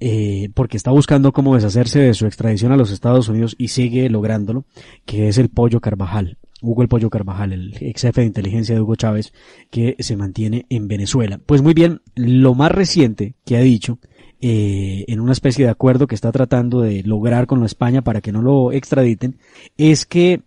Eh, porque está buscando cómo deshacerse de su extradición a los Estados Unidos y sigue lográndolo, que es el Pollo Carvajal, Hugo el Pollo Carvajal, el ex jefe de inteligencia de Hugo Chávez, que se mantiene en Venezuela. Pues muy bien, lo más reciente que ha dicho, eh, en una especie de acuerdo que está tratando de lograr con la España para que no lo extraditen, es que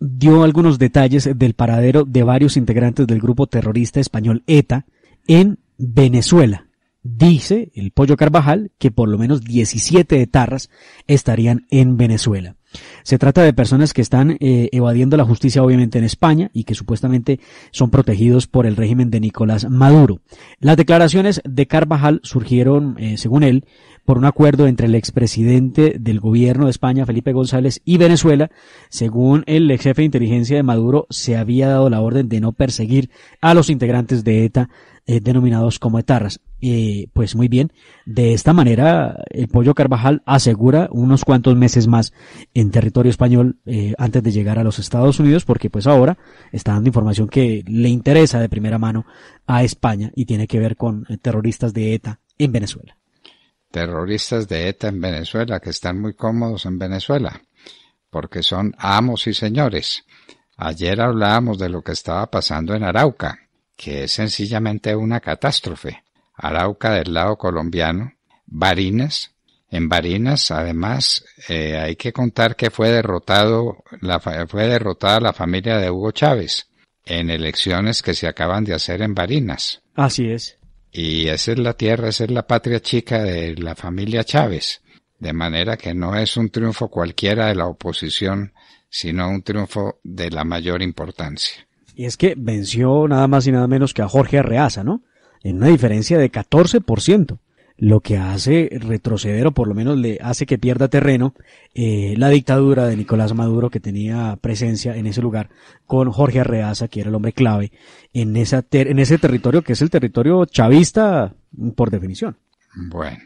dio algunos detalles del paradero de varios integrantes del grupo terrorista español ETA en Venezuela dice el Pollo Carvajal que por lo menos 17 etarras estarían en Venezuela. Se trata de personas que están eh, evadiendo la justicia obviamente en España y que supuestamente son protegidos por el régimen de Nicolás Maduro. Las declaraciones de Carvajal surgieron, eh, según él, por un acuerdo entre el expresidente del gobierno de España, Felipe González, y Venezuela. Según el ex jefe de inteligencia de Maduro, se había dado la orden de no perseguir a los integrantes de ETA eh, denominados como etarras. Eh, pues muy bien, de esta manera el Pollo Carvajal asegura unos cuantos meses más en territorio español eh, antes de llegar a los Estados Unidos, porque pues ahora está dando información que le interesa de primera mano a España y tiene que ver con eh, terroristas de ETA en Venezuela. Terroristas de ETA en Venezuela que están muy cómodos en Venezuela, porque son amos y señores. Ayer hablábamos de lo que estaba pasando en Arauca, que es sencillamente una catástrofe Arauca del lado colombiano, Barinas. En Barinas, además, eh, hay que contar que fue, derrotado fue derrotada la familia de Hugo Chávez en elecciones que se acaban de hacer en Barinas. Así es. Y esa es la tierra, esa es la patria chica de la familia Chávez. De manera que no es un triunfo cualquiera de la oposición, sino un triunfo de la mayor importancia. Y es que venció nada más y nada menos que a Jorge Arreaza, ¿no? en una diferencia de 14%, lo que hace retroceder o por lo menos le hace que pierda terreno eh, la dictadura de Nicolás Maduro que tenía presencia en ese lugar con Jorge Arreaza, que era el hombre clave en, esa en ese territorio que es el territorio chavista por definición. Bueno.